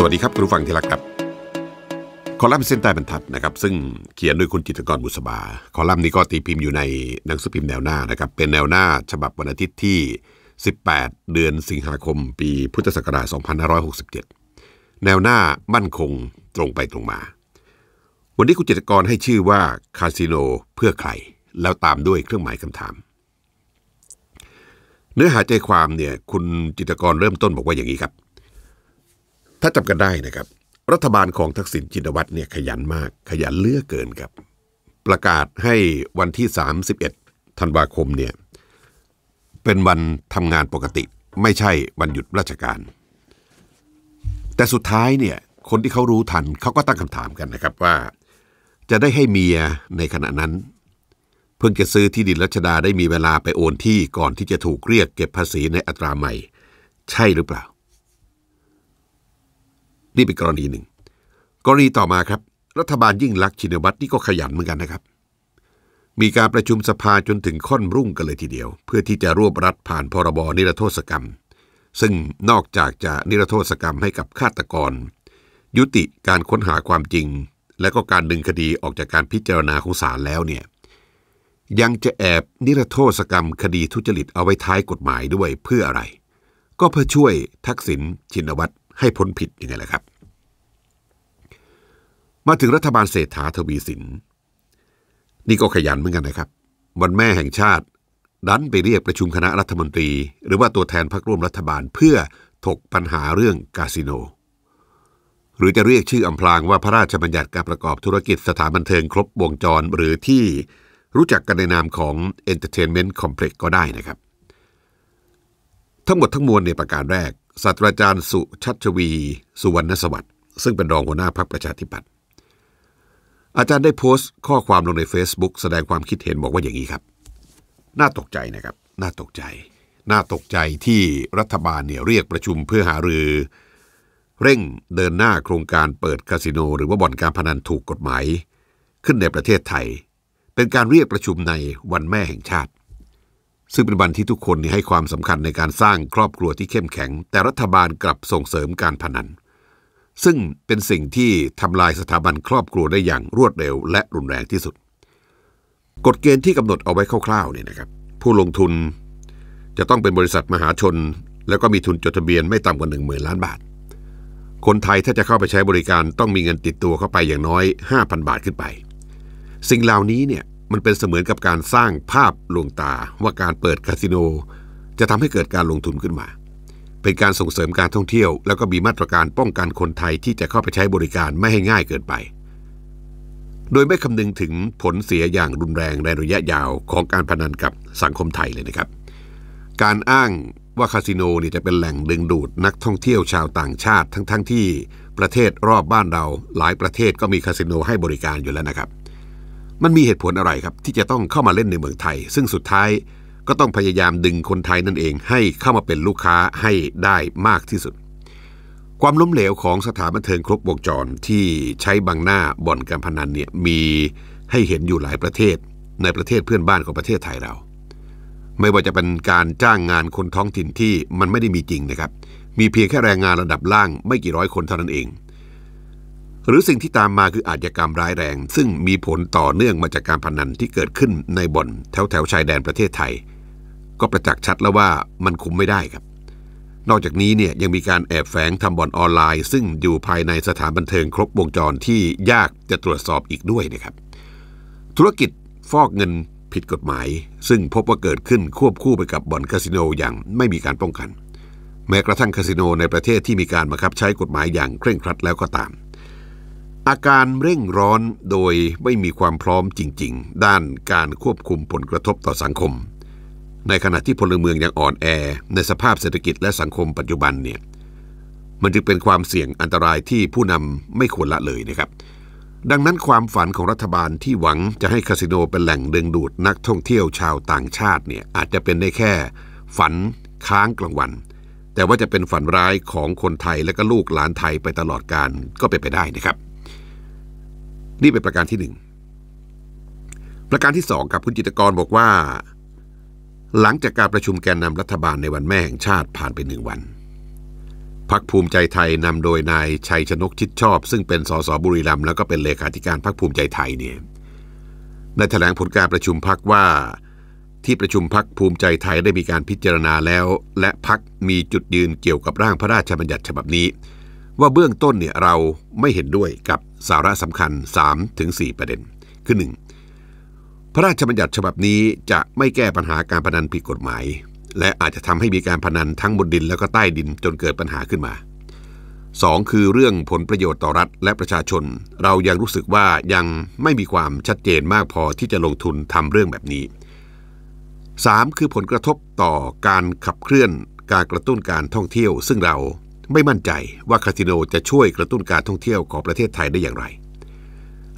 สวัสดีครับคุณผู้ฟังที่รักครับคอลัมน์เส้นใต้บรรทัดนะครับ ซึ่งเขียนโดยคุณจิตกรบุษบา คอลัมน์นี้ก็ตีพิมพ์อยู่ในหนังสือพิมพ์แนวหน้านะครับเป็นแนวหน้าฉบับวันอาทิตย์ที่ 18 เดือนสิงหาคม ปีพุทธศักราช2567 แนวหน้ามั่นคงตรงไปตรงมา วันนี้คุณจิตกรให้ชื่อว่าคาสิโนเพื่อใครแล้วตามด้วยเครื่องหมายคำถาม เนื้อหาใจความเนี่ยคุณจิตกรเริ่มต้นบอกว่าอย่างนี้ครับาจำกันได้นะครับ รัฐบาลของทักษิณชินวัตรเนี่ยขยันมาก ขยันเลือกเกินครับ ประกาศให้วันที่ 31ธันวาคมเนี่ยเป็นวันทำงานปกติ ไม่ใช่วันหยุดราชการ แต่สุดท้ายเนี่ยคนที่เขารู้ทันเขาก็ตั้งคำถามกันนะครับว่า จะได้ให้เมียในขณะนั้น เพิ่งจะซื้อที่ดินรัชดาได้มีเวลาไปโอนที่ก่อนที่จะถูกเรียกเก็บภาษีในอัตราใหม่ ใช่หรือเปล่านี่เป็นกรณีหนึ่ง กรณีต่อมาครับรัฐบาลยิ่งลักษณ์ชินวัตรนี่ก็ขยันเหมือนกันนะครับ มีการประชุมสภาจนถึงค่อนรุ่งกันเลยทีเดียวเพื่อที่จะรวบรัดผ่านพรบนิรโทษกรรม ซึ่งนอกจากจะนิรโทษกรรมให้กับฆาตกร ยุติการค้นหาความจริง และก็การดึงคดีออกจากการพิจารณาของศาลแล้วเนี่ยยังจะแอบนิรโทษกรรม คดีทุจริตเอาไว้ท้ายกฎหมายด้วยเพื่ออะไร ก็เพื่อช่วยทักษิณชินวัตรให้พ้นผิดยังไงล่ะครับ มาถึงรัฐบาลเศรษฐาทวีสิน นี่ก็ขยันเหมือนกันนะครับ วันแม่แห่งชาติ ดันไปเรียกประชุมคณะรัฐมนตรี หรือว่าตัวแทนพรรคร่วมรัฐบาลเพื่อถกปัญหาเรื่องคาสิโน หรือจะเรียกชื่ออำพรางว่าพระราชบัญญัติการประกอบธุรกิจสถานบันเทิงครบวงจรหรือที่รู้จักกันในนามของ Entertainment Complex ก็ได้นะครับ ทั้งหมดทั้งมวลในประการแรกศาสตราจารย์สุชัชวี สุวรรณสวัสดิ์ซึ่งเป็นรองหัวหน้าพรรคประชาธิปัตย์อาจารย์ได้โพสต์ข้อความลงใน Facebook แสดงความคิดเห็นบอกว่าอย่างนี้ครับ น่าตกใจนะครับน่าตกใจน่าตกใจที่รัฐบาลเนี่ยเรียกประชุมเพื่อหารือ เร่งเดินหน้าโครงการเปิดคาสิโนหรือว่าบ่อนการพนันถูกกฎหมาย ขึ้นในประเทศไทยเป็นการเรียกประชุมในวันแม่แห่งชาติซึ่งเป็นวันที่ทุกคนให้ความสำคัญในการสร้างครอบครัวที่เข้มแข็ง แต่รัฐบาลกลับส่งเสริมการพนันซึ่งเป็นสิ่งที่ทำลายสถาบันครอบครัวได้อย่างรวดเร็ว และรุนแรงที่สุด กฎเกณฑ์ที่กำหนดเอาไว้คร่าวๆเนี่ยนะครับผู้ลงทุนจะต้องเป็นบริษัทมหาชน แล้วก็มีทุนจดทะเบียนไม่ต่ำกว่า1มื่นล้านบาท คนไทยถ้าจะเข้าไปใช้บริการต้องมีเงินติดตัวเข้าไปอย่างน้อย5,000บาทขึ้นไปสิ่งเหล่านี้เนี่ยมันเป็นเสมือนกับการสร้างภาพลวงตาว่าการเปิดคาสิโน จะทำให้เกิดการลงทุนขึ้นมา เป็นการส่งเสริมการท่องเที่ยว แล้วก็มีมาตรการป้องกันคนไทยที่จะเข้าไปใช้บริการไม่ให้ง่ายเกินไป โดยไม่คำนึงถึงผลเสียอย่างรุนแรงในระยะยาวของการพนันกับสังคมไทยเลยนะครับ การอ้างว่าคาสิโนนี่จะเป็นแหล่งดึงดูดนักท่องเที่ยวชาวต่างชาติทั้ง ๆทที่ประเทศรอบบ้านเราหลายประเทศก็มีคาสิโนให้บริการอยู่แล้วนะครับมันมีเหตุผลอะไรครับ ที่จะต้องเข้ามาเล่นในเมืองไทย ซึ่งสุดท้ายก็ต้องพยายามดึงคนไทยนั่นเอง ให้เข้ามาเป็นลูกค้าให้ได้มากที่สุด ความล้มเหลวของสถานบันเทิงครบวงจรที่ใช้บังหน้าบ่อนการพนันเนี่ยมีให้เห็นอยู่หลายประเทศในประเทศเพื่อนบ้านของประเทศไทยเรา ไม่ว่าจะเป็นการจ้างงานคนท้องถิ่นที่มันไม่ได้มีจริงนะครับ มีเพียงแค่แรงงานระดับล่างไม่กี่ร้อยคนเท่านั้นเองหรือสิ่งที่ตามมาคืออาชญากรรมร้ายแรง ซึ่งมีผลต่อเนื่องมาจากการพนันที่เกิดขึ้นในบ่อนแถวแถวชายแดนประเทศไทย ก็ประจักษ์ชัดแล้วว่ามันคุมไม่ได้ครับ นอกจากนี้เนี่ยยังมีการแอบแฝงทำบ่อนออนไลน์ ซึ่งอยู่ภายในสถานบันเทิงครบวงจรที่ยากจะตรวจสอบอีกด้วยนะครับ ธุรกิจฟอกเงินผิดกฎหมาย ซึ่งพบว่าเกิดขึ้นควบคู่ไปกับบ่อนคาสิโนอย่างไม่มีการป้องกัน แม้กระทั่งคาสิโนในประเทศที่มีการบังคับใช้กฎหมายอย่างเคร่งครัดแล้วก็ตามอาการเร่งร้อนโดยไม่มีความพร้อมจริง ๆ ด้านการควบคุมผลกระทบต่อสังคม ในขณะที่พลเมืองยังอ่อนแอ ในสภาพเศรษฐกิจและสังคมปัจจุบันเนี่ย มันจึงเป็นความเสี่ยงอันตรายที่ผู้นำไม่ควรละเลยนะครับ ดังนั้นความฝันของรัฐบาลที่หวังจะให้คาสิโนเป็นแหล่งดึงดูดนักท่องเที่ยวชาวต่างชาติเนี่ยอาจจะเป็นได้แค่ฝันค้างกลางวัน แต่ว่าจะเป็นฝันร้ายของคนไทยและก็ลูกหลานไทยไปตลอดการก็เป็นไปได้นะครับนี่เป็นประการที่หนึ่ง ประการที่สองกับคุณจิตกรบอกว่า หลังจากการประชุมแกนนำรัฐบาลในวันแม่แห่งชาติผ่านไปหนึ่งวันพักภูมิใจไทยนำโดยนายชัยชนกชิดชอบ ซึ่งเป็นสสบุรีรัมย์แล้วก็เป็นเลขาธิการพักภูมิใจไทยเนี่ยได้แถลงผลการประชุมพักว่าที่ประชุมพักภูมิใจไทยได้มีการพิจารณาแล้ว และพักมีจุดยืนเกี่ยวกับร่างพระราชบัญญัติฉบับนี้ ว่าเบื้องต้นเนี่ยเราไม่เห็นด้วยกับสาระสำคัญ3-4ประเด็น คือ 1. พระราชบัญญัติฉบับนี้จะไม่แก้ปัญหาการพนันผิดกฎหมาย และอาจจะทำให้มีการพนันทั้งบนดินแล้วก็ใต้ดินจนเกิดปัญหาขึ้นมา 2. คือเรื่องผลประโยชน์ต่อรัฐและประชาชน เรายังรู้สึกว่ายังไม่มีความชัดเจนมากพอที่จะลงทุนทำเรื่องแบบนี้ 3. คือผลกระทบต่อการขับเคลื่อนการกระตุ้นการท่องเที่ยว ซึ่งเราไม่มั่นใจว่าคาสิโนจะช่วยกระตุ้นการท่องเที่ยวของประเทศไทยได้อย่างไร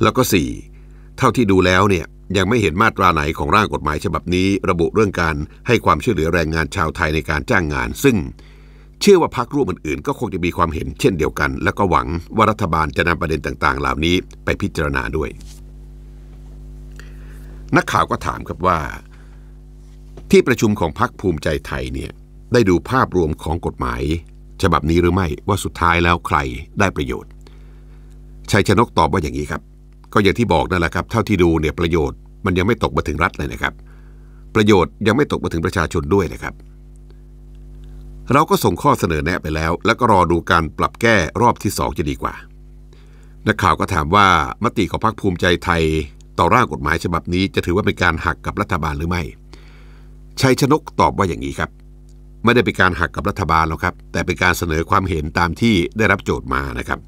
แล้วก็ 4. เท่าที่ดูแล้วเนี่ยยังไม่เห็นมาตราไหนของร่างกฎหมายฉบับนี้ระบุเรื่องการให้ความช่วยเหลือแรงงานชาวไทยในการจ้างงาน ซึ่งเชื่อว่าพักร่วมอื่น ๆ ก็คงจะมีความเห็นเช่นเดียวกันและก็หวังว่ารัฐบาลจะนำประเด็นต่าง ๆ เหล่านี้ไปพิจารณาด้วย นักข่าวก็ถามครับว่า ที่ประชุมของพักภูมิใจไทยเนี่ยได้ดูภาพรวมของกฎหมายฉบับนี้หรือไม่ว่าสุดท้ายแล้วใครได้ประโยชน์ชัยชนกตอบว่าอย่างนี้ครับ ก็อย่างที่บอกนั่นแหละครับ เท่าที่ดูเนี่ยประโยชน์มันยังไม่ตกมาถึงรัฐเลยนะครับ ประโยชน์ยังไม่ตกมาถึงประชาชนด้วยนะครับ เราก็ส่งข้อเสนอแนะไปแล้ว แล้วก็รอดูการปรับแก้รอบที่สองจะดีกว่านักข่าวก็ถามว่ามติของพรรคภูมิใจไทยต่อร่างกฎหมายฉบับนี้จะถือว่าเป็นการหักกับรัฐบาลหรือไม่ชัยชนกตอบว่าอย่างนี้ครับไม่ได้เป็นการหักกับรัฐบาลหรอกครับแต่เป็นการเสนอความเห็นตามที่ได้รับโจทย์มานะครับ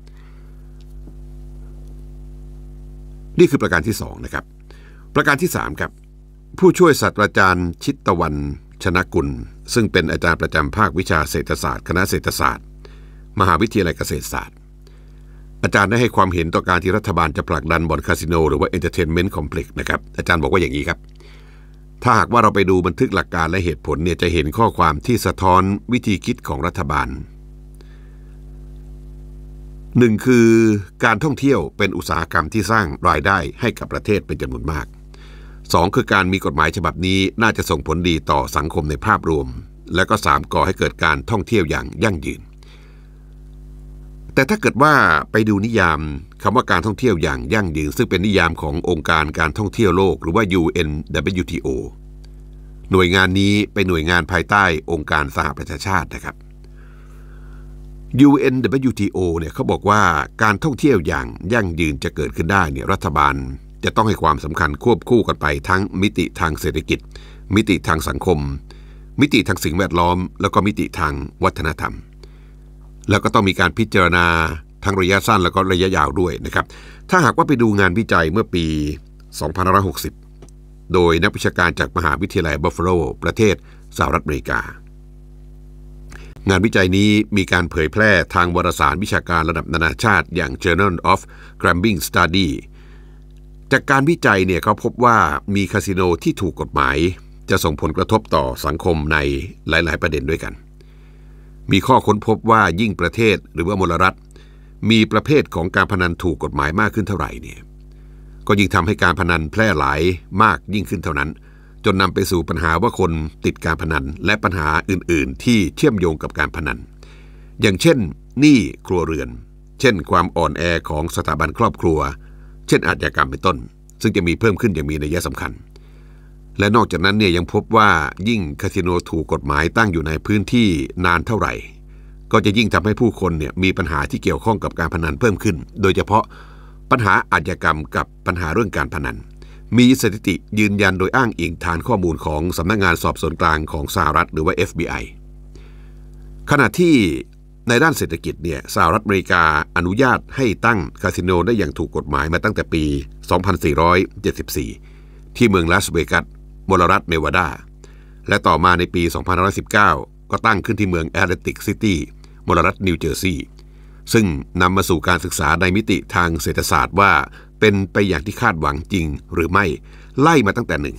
นี่คือประการที่2นะครับประการที่3ครับผู้ช่วยศาสตราจารย์ชิตตะวัน ชนะกุล ซึ่งเป็นอาจารย์ประจำภาควิชาเศรษฐศาสตร์คณะเศรษฐศาสตร์ มหาวิทยาลัยเกษตรศาสตร์ อาจารย์ได้ให้ความเห็นต่อการที่รัฐบาลจะผลักดันบ่อนคาสิโนหรือว่าเอนเตอร์เทนเมนต์คอมเพล็กซ์นะครับ อาจารย์บอกว่าอย่างนี้ครับถ้าหากว่าเราไปดูบันทึกหลักการและเหตุผลเนี่ยจะเห็นข้อความที่สะท้อนวิธีคิดของรัฐบาลหนึ่งคือ การท่องเที่ยวเป็นอุตสาหกรรมที่สร้างรายได้ให้กับประเทศเป็นจำนวนมากสองคือการมีกฎหมายฉบับนี้น่าจะส่งผลดีต่อสังคมในภาพรวม และก็สามก่อให้เกิดการท่องเที่ยวอย่างยั่งยืนแต่ถ้าเกิดว่าไปดูนิยามคำว่าการท่องเที่ยวอย่างยั่งยืน ซึ่งเป็นนิยามขององค์การการท่องเที่ยวโลก หรือว่า UNWTO หน่วยงานนี้เป็นหน่วยงานภายใต้องค์การสหประชาชาตินะครับ UNWTO เนี่ยเขาบอกว่าการท่องเที่ยวอย่างยั่งยืนจะเกิดขึ้นได้เนี่ยรัฐบาล จะต้องให้ความสำคัญควบคู่กันไปทั้งมิติทางเศรษฐกิจ มิติทางสังคม มิติทางสิ่งแวดล้อม แล้วก็มิติทางวัฒนธรรมแล้วก็ต้องมีการพิจารณาทั้งระยะสั้นแล้วก็ระยะยาวด้วยนะครับถ้าหากว่าไปดูงานวิจัยเมื่อปี2560 โดยนักวิชาการจากมหาวิทยาลัยบัฟฟาโลประเทศสหรัฐอเมริกา งานวิจัยนี้มีการเผยแพร่ทางวารสารวิชาการระดับนานาชาติอย่าง Journal of Gambling Study จากการวิจัยเนี่ยเขาพบว่ามีคาสิโนที่ถูกกฎหมาย จะส่งผลกระทบต่อสังคมในหลาย ๆ ประเด็นด้วยกันมีข้อค้นพบว่ายิ่งประเทศหรือว่ามลรัฐ มีประเภทของการพนันถูกกฎหมายมากขึ้นเท่าไหร่เนี่ยก็ยิ่งทำให้การพนันแพร่หลายมากยิ่งขึ้นเท่านั้น จนนำไปสู่ปัญหาว่าคนติดการพนันและปัญหาอื่น ๆ ที่เชื่อมโยงกับการพนัน อย่างเช่นหนี้ครัวเรือน เช่น ความอ่อนแอของสถาบันครอบครัว เช่นอาชญากรรมเป็นต้น ซึ่งจะมีเพิ่มขึ้นอย่างมีนัยสำคัญและนอกจากนั้นเนี่ยยังพบว่ายิ่งคาสิโนถูกกฎหมายตั้งอยู่ในพื้นที่นานเท่าไหร่ก็จะยิ่งทำให้ผู้คนเนี่ยมีปัญหาที่เกี่ยวข้องกับการพนันเพิ่มขึ้น โดยเฉพาะปัญหาอาชญากรรมกับปัญหาเรื่องการพนัน มีสถิติยืนยันโดยอ้างอิงฐานข้อมูลของสำนักงงานสอบสวนกลางของสหรัฐหรือว่า FBI ขณะที่ในด้านเศรษฐกิจเนี่ยสหรัฐอเมริกาอนุญาตให้ตั้งคาสิโนได้อย่างถูกกฎหมายมาตั้งแต่ปี2474ที่เมืองลาสเวกัสมลรัฐเนวาดาและต่อมาในปี2519 ก็ตั้งขึ้นที่เมืองแอตแลนติกซิตี้มลรัฐนิวเจอร์ซีย์ซึ่งนำมาสู่การศึกษาในมิติทางเศรษฐศาสตร์ว่าเป็นไปอย่างที่คาดหวังจริง หรือไม่ไล่มาตั้งแต่หนึ่ง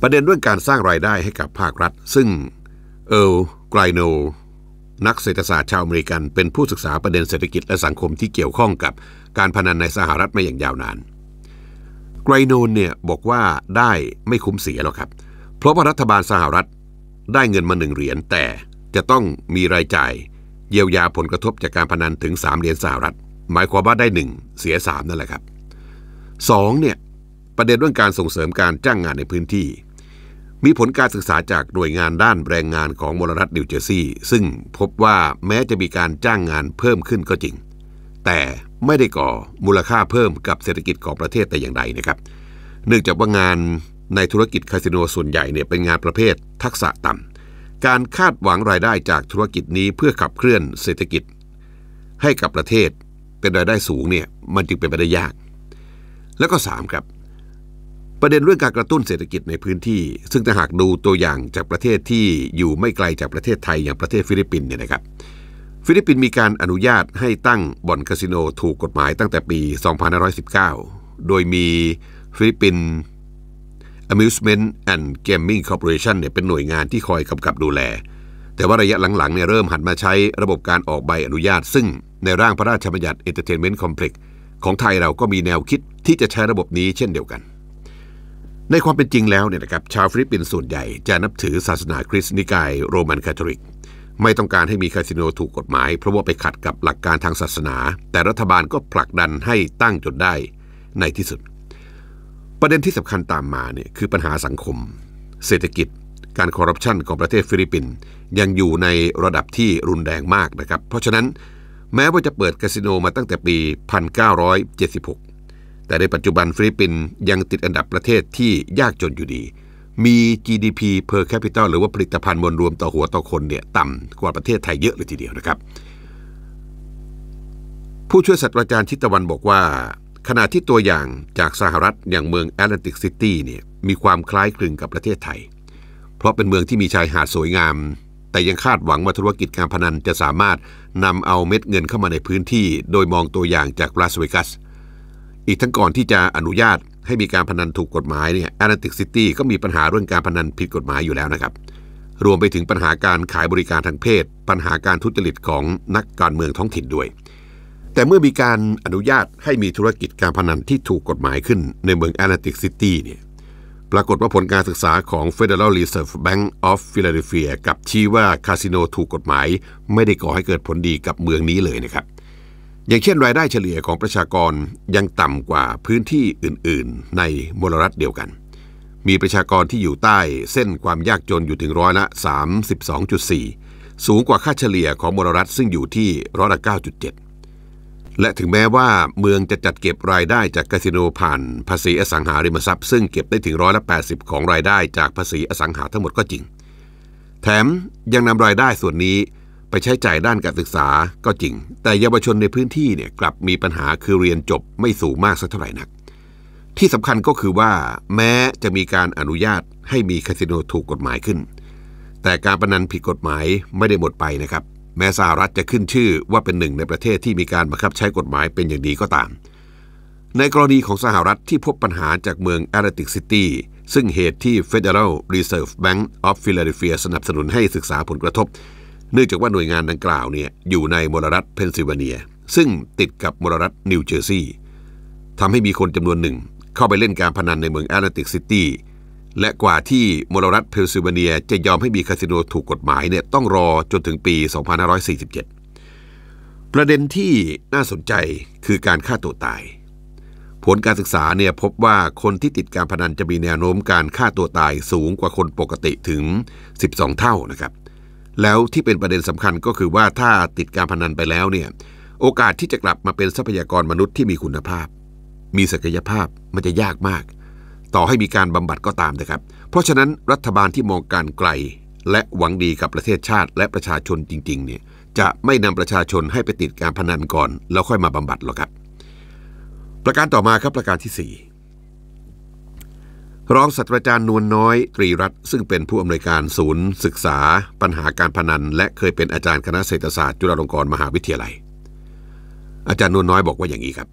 ประเด็นเรื่องการสร้างรายได้ให้กับภาครัฐซึ่งเอลไกรโนนักเศรษฐศาสตร์ชาวอเมริกันเป็นผู้ศึกษาประเด็นเศรษฐกิจและสังคมที่เกี่ยวข้องกับการพนันในสหรัฐมาอย่างยาวนานไกรโนนเนี่ยบอกว่าได้ไม่คุ้มเสียหรอกครับเพราะว่ารัฐบาลสหรัฐ ได้เงินมาหนึ่งเหรียญแต่จะต้องมีรายจ่าย เยียวยาผลกระทบจากการพนันถึง3เหรียญสหรัฐ หมายความว่าได้1เสีย3นั่นแหละครับ 2. เนี่ยประเด็นเรื่องการส่งเสริมการจ้างงานในพื้นที่ มีผลการศึกษาจากหน่วยงานด้านแรงงานของมลรัฐนิวเจอร์ซีย์ซึ่งพบว่าแม้จะมีการจ้างงานเพิ่มขึ้นก็จริงแต่ไม่ได้ก่อมูลค่าเพิ่มกับเศรษฐกิจของประเทศแต่อย่างใดนะครับเนื่องจากว่างานในธุรกิจคาสิโนส่วนใหญ่เนี่ยเป็นงานประเภททักษะต่ำการคาดหวังรายได้จากธุรกิจนี้เพื่อขับเคลื่อนเศรษฐกิจ ให้กับประเทศเป็นรายได้สูงเนี่ยมันจึงเป็นไปได้ยากแล้วก็ 3 ครับ ประเด็นเรื่องการกระตุ้นเศรษฐกิจในพื้นที่ ซึ่งถ้าหากดูตัวอย่างจากประเทศที่อยู่ไม่ไกลจากประเทศไทยอย่างประเทศฟิลิปปินส์เนี่ยนะครับฟิลิปปินส์มีการอนุญาตให้ตั้งบ่อนคาสิโนถูกกฎหมายตั้งแต่ปี2519 โดยมีฟิลิปปินส์ Amusement and Gaming Corporation เนี่ยเป็นหน่วยงานที่คอยกำกับดูแล แต่ว่าระยะหลังๆเนี่ยเริ่มหันมาใช้ระบบการออกใบอนุญาต ซึ่งในร่างพระราชบัญญัติ Entertainment Complex ของไทยเราก็มีแนวคิดที่จะใช้ระบบนี้เช่นเดียวกัน ในความเป็นจริงแล้วเนี่ยนะครับชาวฟิลิปปินส์ส่วนใหญ่จะนับถือศาสนาคริสต์นิกายโรมันคาทอลิกไม่ต้องการให้มีคาสิโนถูกกฎหมาย เพราะว่าไปขัดกับหลักการทางศาสนา แต่รัฐบาลก็ผลักดันให้ตั้งจนได้ในที่สุด ประเด็นที่สำคัญตามมาเนี่ยคือปัญหาสังคม เศรษฐกิจ การคอร์รัปชันของประเทศฟิลิปปินส์ยังอยู่ในระดับที่รุนแรงมากนะครับเพราะฉะนั้นแม้ว่าจะเปิดคาสิโนมาตั้งแต่ปี 1976 แต่ในปัจจุบันฟิลิปปินส์ยังติดอันดับประเทศที่ยากจนอยู่ดีมี GDP per capita หรือว่าผลิตภัณฑ์มวลรวมต่อหัวต่อคนเนี่ยต่ำกว่าประเทศไทยเยอะเลยทีเดียวนะครับ ผู้ช่วยศาสตราจารย์ชิตวันบอกว่า ขณะที่ตัวอย่างจากสหรัฐอย่างเมืองแอตแลนติกซิตี้เนี่ยมีความคล้ายคลึงกับประเทศไทย เพราะเป็นเมืองที่มีชายหาดสวยงาม แต่ยังคาดหวังว่าธุรกิจการพนัน จะสามารถนำเอาเม็ดเงินเข้ามาในพื้นที่โดยมองตัวอย่างจากลาสเวกัส อีกทั้งก่อนที่จะอนุญาตให้มีการพนันถูกกฎหมายเนี่ยแอตแลนติกซิตี้ก็มีปัญหาเรื่องการพนันผิดกฎหมายอยู่แล้วนะครับ รวมไปถึงปัญหาการขายบริการทางเพศ ปัญหาการทุจริตของนักการเมืองท้องถิ่นด้วย แต่เมื่อมีการอนุญาตให้มีธุรกิจการพนันที่ถูกกฎหมายขึ้น ในเมืองแอตแลนติกซิตี้เนี่ยปรากฏว่าผลการศึกษาของ Federal Reserve Bank of Philadelphia กับชี้ว่าคาสิโนถูกกฎหมาย ไม่ได้ก่อให้เกิดผลดีกับเมืองนี้เลยนะครับอย่างเช่นรายได้เฉลี่ยของประชากรยังต่ำกว่าพื้นที่อื่น ๆ ในมลรัฐเดียวกัน มีประชากรที่อยู่ใต้เส้นความยากจนอยู่ถึงร้อยละ 32.4สูงกว่าค่าเฉลี่ยของมลรัฐซึ่งอยู่ที่ร้อยละ9.7และถึงแม้ว่าเมืองจะจัดเก็บรายได้จากคาสิโนผ่านภาษีอสังหาริมทรัพย์ ซึ่งเก็บได้ถึงร้อยละ 80 ของรายได้จากภาษีอสังหาทั้งหมดก็จริง แถมยังนำรายได้ส่วนนี้ไปใช้จ่ายด้านการศึกษาก็จริง แต่เยาวชนในพื้นที่เนี่ยกลับมีปัญหาคือเรียนจบไม่สูงมากสักเท่าไหร่นัก ที่สำคัญก็คือว่า แม้จะมีการอนุญาตให้มีคาสิโนถูกกฎหมายขึ้น แต่การประนันผิดกฎหมายไม่ได้หมดไปนะครับ แม้สหรัฐจะขึ้นชื่อว่าเป็นหนึ่งในประเทศที่มีการบังคับใช้กฎหมายเป็นอย่างดีก็ตาม ในกรณีของสหรัฐที่พบปัญหาจากเมืองแอตแลนติกซิตี้ซึ่งเหตุที่ Federal Reserve Bank of Philadelphia สนับสนุนให้ศึกษาผลกระทบเนื่องจากว่าหน่วยงานดังกล่าวเนี่ยอยู่ในมลรัฐเพนซิลเวเนีย ซึ่งติดกับมลรัฐนิวเจอร์ซีย์ทำให้มีคนจำนวนหนึ่งเข้าไปเล่นการพนันในเมืองแอตแลนติกซิตี้และกว่าที่มลรัฐเพนซิลเวเนียจะยอมให้มีคาสิโนถูกกฎหมายเนี่ยต้องรอจนถึงปี 2547 ประเด็นที่น่าสนใจคือการฆ่าตัวตาย ผลการศึกษาเนี่ยพบว่าคนที่ติดการพนันจะมีแนวโน้มการฆ่าตัวตายสูงกว่าคนปกติถึง 12 เท่านะครับแล้วที่เป็นประเด็นสำคัญก็คือว่าถ้าติดการพนันไปแล้วเนี่ย โอกาสที่จะกลับมาเป็นทรัพยากรมนุษย์ที่มีคุณภาพ มีศักยภาพมันจะยากมาก ต่อให้มีการบำบัดก็ตามนะครับ เพราะฉะนั้นรัฐบาลที่มองการไกล และหวังดีกับประเทศชาติ และประชาชนจริง ๆ เนี่ยจะไม่นำประชาชนให้ไปติดการพนันก่อน แล้วค่อยมาบำบัดหรอกครับ ประการต่อมาครับประการที่4รองศาสตราจารย์นวลน้อยตรีรัตน์ซึ่งเป็นผู้อำนวยการศูนย์ศึกษา ปัญหาการพนัน และเคยเป็นอาจารย์คณะเศรษฐศาสตร์ จุฬาลงกรณ์มหาวิทยาลัย อาจารย์นวลน้อยบอกว่าอย่างนี้ครับ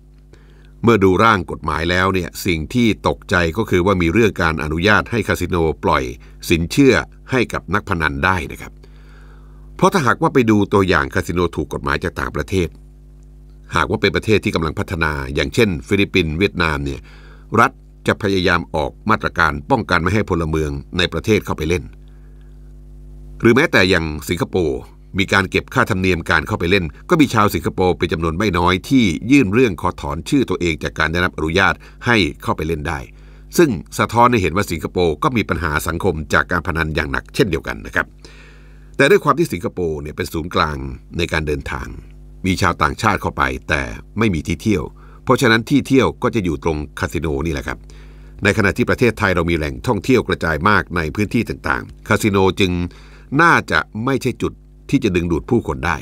เมื่อดูร่างกฎหมายแล้วเนี่ยสิ่งที่ตกใจก็คือว่ามีเรื่องการอนุญาตให้คาสิโนปล่อย สินเชื่อให้กับนักพนันได้นะครับ เพราะถ้าหากว่าไปดูตัวอย่างคาสิโนถูกกฎหมายจากต่างประเทศ หากว่าเป็นประเทศที่กำลังพัฒนา อย่างเช่น ฟิลิปปินส์เวียดนามเนี่ยรัฐจะพยายามออกมาตรการป้องกันไม่ให้พลเมืองในประเทศเข้าไปเล่น หรือแม้แต่อย่างสิงคโปร์มีการเก็บค่าธรรมเนียมการเข้าไปเล่น ก็มีชาวสิงคโปร์เป็นจำนวนไม่น้อยที่ยื่นเรื่องขอถอนชื่อตัวเองจากการได้รับอนุญาตให้เข้าไปเล่นได้ ซึ่งสะท้อนให้เห็นว่าสิงคโปร์ก็มีปัญหาสังคมจากการพนันอย่างหนักเช่นเดียวกันนะครับ แต่ด้วยความที่สิงคโปร์เนี่ยเป็นศูนย์กลางในการเดินทางมีชาวต่างชาติเข้าไป แต่ไม่มีที่เที่ยวเพราะฉะนั้นที่เที่ยวก็จะอยู่ตรงคาสิโนนี่แหละครับ ในขณะที่ประเทศไทยเรามีแหล่งท่องเที่ยวกระจายมากในพื้นที่ต่างๆ คาสิโนจึงน่าจะไม่ใช่จุดที่จะดึงดูดผู้คนได้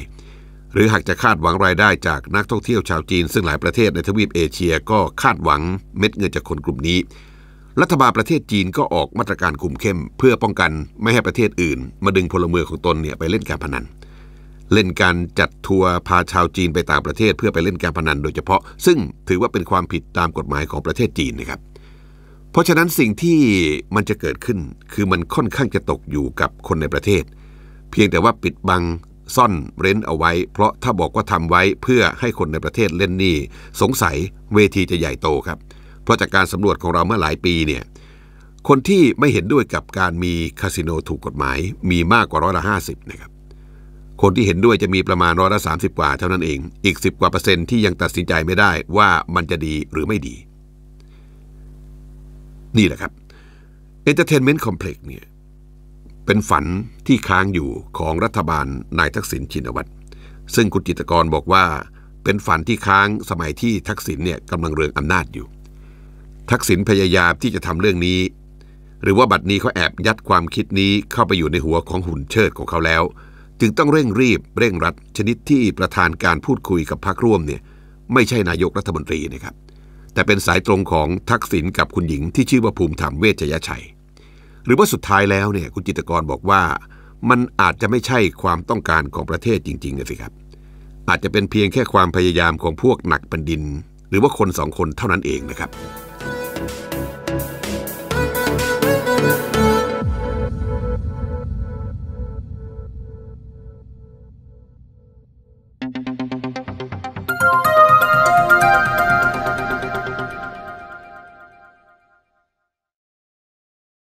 หรือหากจะคาดหวังรายได้จากนักท่องเที่ยวชาวจีนซึ่งหลายประเทศในทวีปเอเชียก็คาดหวังเม็ดเงินจากคนกลุ่มนี้ รัฐบาลประเทศจีนก็ออกมาตรการคุมเข้มเพื่อป้องกันไม่ให้ประเทศอื่น มาดึงพลเมืองของตนเนี่ยไปเล่นการพนันเล่นการจัดทัวร์พาชาวจีนไปต่างประเทศเพื่อไปเล่นการพนัน โดยเฉพาะซึ่งถือว่าเป็นความผิดตามกฎหมายของประเทศจีนนะครับเพราะฉะนั้นสิ่งที่มันจะเกิดขึ้น คือมันค่อนข้างจะตกอยู่กับคนในประเทศ เพียงแต่ว่าปิดบังซ่อนเร้นเอาไว้ เพราะถ้าบอกว่าทำไว้เพื่อให้คนในประเทศเล่นนี่สงสัยเวทีจะใหญ่โตครับ เพราะจากการสำรวจของเราเมื่อหลายปีเนี่ยคนที่ไม่เห็นด้วยกับการมีคาสิโนถูกกฎหมายมีมากกว่าร้อยละห้าสิบนะครับคนที่เห็นด้วยจะมีประมาณร้อยละสามสิบกว่าเท่านั้นเอง อีกสิบกว่าเปอร์เซ็นต์ที่ยังตัดสินใจไม่ได้ว่ามันจะดีหรือไม่ดี นี่แหละครับเเออนตร์เทนเมนต์คอมเพล็กซ์เนี่ยเป็นฝันที่ค้างอยู่ของรัฐบาลนายทักษิณชินวัตร ซึ่งคุณจิตกรบอกว่า เป็นฝันที่ค้างสมัยที่ทักษิณเนี่ยกำลังเรืองอำนาจอยู่ ทักษิณพยายามที่จะทำเรื่องนี้ หรือว่าบัตรนี้เขาแอบยัดความคิดนี้เข้าไปอยู่ในหัวของหุ่นเชิดของเขาแล้วจึงต้องเร่งรีบเร่งรัดชนิดที่ประธานการพูดคุยกับพรรคร่วมเนี่ยไม่ใช่นายกรัฐมนตรีนะครับ แต่เป็นสายตรงของทักษิณกับคุณหญิงที่ชื่อว่าภูมิธรรมเวชยชัย หรือว่าสุดท้ายแล้วเนี่ย คุณจิตกรบอกว่า มันอาจจะไม่ใช่ความต้องการของประเทศจริงๆนะสิครับ อาจจะเป็นเพียงแค่ความพยายามของพวกหนักแผ่นดิน หรือว่าคนสองคนเท่านั้นเองนะครับ